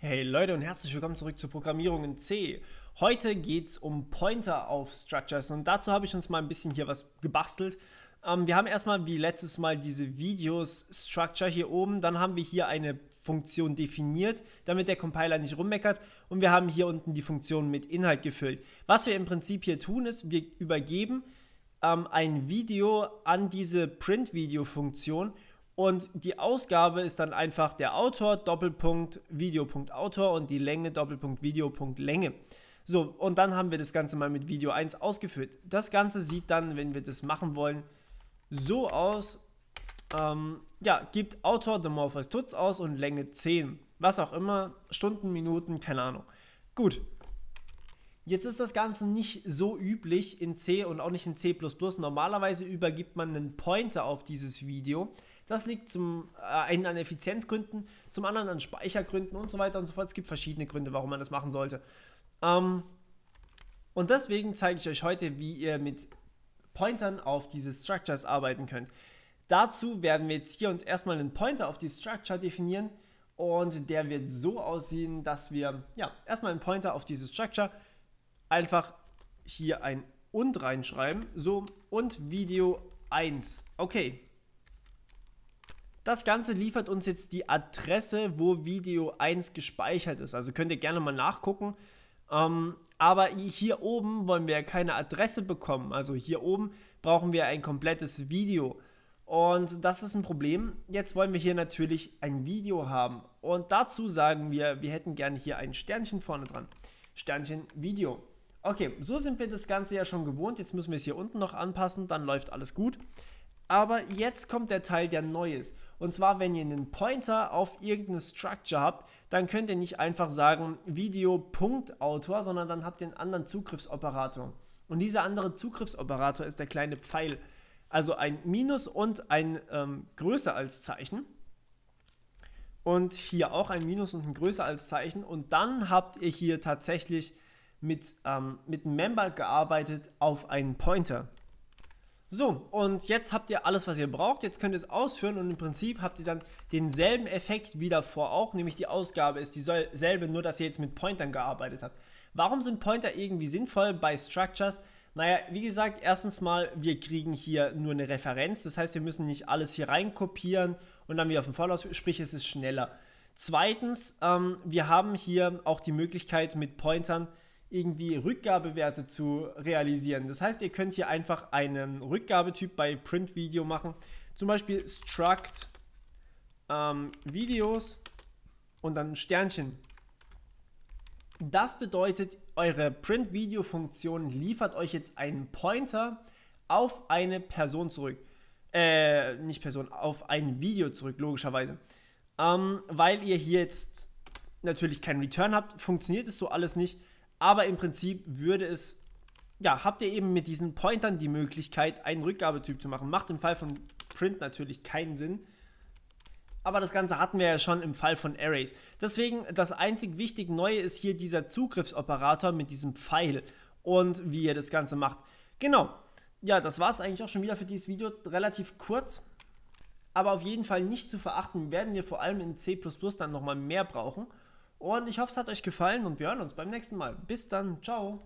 Hey Leute und herzlich willkommen zurück zur Programmierung in C. Heute geht es um Pointer auf Structures und dazu habe ich uns mal ein bisschen hier was gebastelt. Ähm, wir haben erstmal wie letztes Mal diese Videos Structure hier oben, dann haben wir hier eine Funktion definiert, damit der Compiler nicht rummeckert und wir haben hier unten die Funktion mit Inhalt gefüllt. Was wir im Prinzip hier tun ist, wir übergeben ähm, ein Video an diese Print-Video-Funktion und die Ausgabe ist dann einfach der Autor, Doppelpunkt, Videopunkt Autor und die Länge, Doppelpunkt, Videopunkt Länge. So, und dann haben wir das Ganze mal mit Video 1 ausgeführt. Das Ganze sieht dann, wenn wir das machen wollen, so aus. Ähm, ja, gibt Autor The Morpheus Tuts aus und Länge 10. Was auch immer, Stunden, Minuten, keine Ahnung. Gut. Jetzt ist das Ganze nicht so üblich in C und auch nicht in C++. Normalerweise übergibt man einen Pointer auf dieses Video das liegt zum äh, einen an Effizienzgründen, zum anderen an Speichergründen und so weiter und so fort. Es gibt verschiedene Gründe, warum man das machen sollte. Ähm, und deswegen zeige ich euch heute, wie ihr mit Pointern auf diese Structures arbeiten könnt. Dazu werden wir jetzt hier uns erstmal einen Pointer auf die Structure definieren und der wird so aussehen, dass wir ja erstmal einen Pointer auf diese Structure einfach hier ein und reinschreiben. So und Video 1. Okay, das Ganze liefert uns jetzt die Adresse, wo Video 1 gespeichert ist. Also könnt ihr gerne mal nachgucken. Ähm, aber hier oben wollen wir ja keine Adresse bekommen. Also hier oben brauchen wir ein komplettes Video. Und das ist ein Problem. Jetzt wollen wir hier natürlich ein Video haben. Und dazu sagen wir, wir hätten gerne hier ein Sternchen vorne dran. Sternchen Video. Okay, so sind wir das Ganze ja schon gewohnt. Jetzt müssen wir es hier unten noch anpassen, dann läuft alles gut. Aber jetzt kommt der Teil, der neu ist. Und zwar, wenn ihr einen Pointer auf irgendeine Structure habt, dann könnt ihr nicht einfach sagen Video.autor, sondern dann habt ihr einen anderen Zugriffsoperator. Und dieser andere Zugriffsoperator ist der kleine Pfeil. Also ein Minus und ein ähm, größer als Zeichen. Und hier auch ein Minus und ein größer als Zeichen. Und dann habt ihr hier tatsächlich mit, ähm, mit einem Member gearbeitet auf einen Pointer. So, und jetzt habt ihr alles, was ihr braucht. Jetzt könnt ihr es ausführen und im Prinzip habt ihr dann denselben Effekt wie davor auch, nämlich die Ausgabe ist dieselbe, nur dass ihr jetzt mit Pointern gearbeitet habt. Warum sind Pointer irgendwie sinnvoll bei Structures? Naja, wie gesagt, erstens mal, wir kriegen hier nur eine Referenz, das heißt, wir müssen nicht alles hier rein kopieren und dann wieder auf den Vollaus, sprich, es ist schneller. Zweitens, ähm, wir haben hier auch die Möglichkeit mit Pointern, irgendwie Rückgabewerte zu realisieren. Das heißt, ihr könnt hier einfach einen Rückgabetyp bei Print Video machen, zum Beispiel struct ähm, Videos und dann ein Sternchen. Das bedeutet, eure Print Video Funktion liefert euch jetzt einen Pointer auf eine Person zurück. Äh, nicht Person, auf ein Video zurück, logischerweise. Ähm, weil ihr hier jetzt natürlich keinen Return habt, funktioniert es so alles nicht. Aber im Prinzip würde es, ja, habt ihr eben mit diesen Pointern die Möglichkeit, einen Rückgabetyp zu machen. Macht im Fall von Print natürlich keinen Sinn. Aber das Ganze hatten wir ja schon im Fall von Arrays. Deswegen, das einzig wichtig Neue ist hier dieser Zugriffsoperator mit diesem Pfeil und wie ihr das Ganze macht. Genau. Ja, das war es eigentlich auch schon wieder für dieses Video. Relativ kurz, aber auf jeden Fall nicht zu verachten. Werden wir vor allem in C++ dann nochmal mehr brauchen. Und ich hoffe, es hat euch gefallen und wir hören uns beim nächsten Mal. Bis dann, ciao.